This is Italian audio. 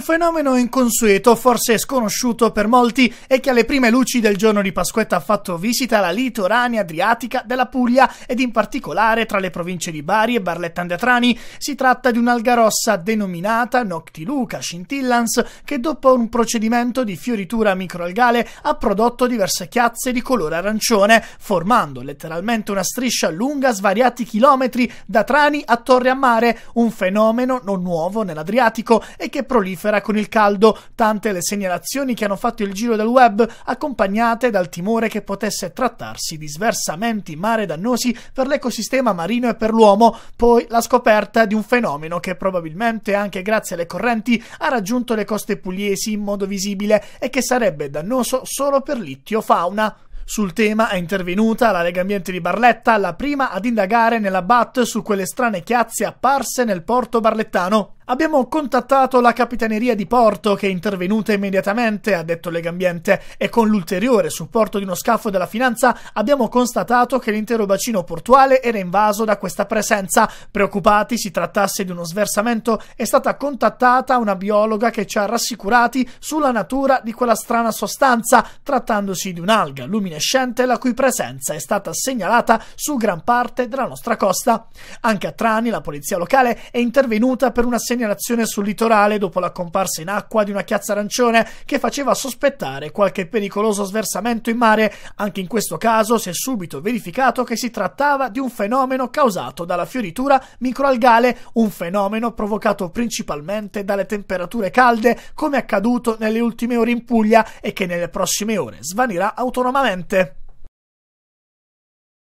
un fenomeno inconsueto, forse sconosciuto per molti, e che alle prime luci del giorno di Pasquetta ha fatto visita alla litoranea adriatica della Puglia ed in particolare tra le province di Bari e Barletta and Si tratta di un'alga rossa denominata Noctiluca scintillans che dopo un procedimento di fioritura microalgale ha prodotto diverse chiazze di colore arancione, formando letteralmente una striscia lunga svariati chilometri da Trani a Torre a Mare, un fenomeno non nuovo nell'Adriatico e che prolifera supera con il caldo, tante le segnalazioni che hanno fatto il giro del web, accompagnate dal timore che potesse trattarsi di sversamenti mare dannosi per l'ecosistema marino e per l'uomo, poi la scoperta di un fenomeno che probabilmente anche grazie alle correnti ha raggiunto le coste pugliesi in modo visibile e che sarebbe dannoso solo per l'itiofauna. Sul tema è intervenuta la Lega Ambiente di Barletta, la prima ad indagare nella BAT su quelle strane chiazze apparse nel porto barlettano. Abbiamo contattato la Capitaneria di Porto che è intervenuta immediatamente, ha detto Legambiente, e con l'ulteriore supporto di uno scafo della Finanza abbiamo constatato che l'intero bacino portuale era invaso da questa presenza. Preoccupati si trattasse di uno sversamento, è stata contattata una biologa che ci ha rassicurati sulla natura di quella strana sostanza, trattandosi di un'alga luminescente la cui presenza è stata segnalata su gran parte della nostra costa. Anche a Trani la polizia locale è intervenuta per una segnalazione segnalazione sul litorale dopo la comparsa in acqua di una chiazza arancione che faceva sospettare qualche pericoloso sversamento in mare. Anche in questo caso si è subito verificato che si trattava di un fenomeno causato dalla fioritura microalgale, un fenomeno provocato principalmente dalle temperature calde, come accaduto nelle ultime ore in Puglia e che nelle prossime ore svanirà autonomamente.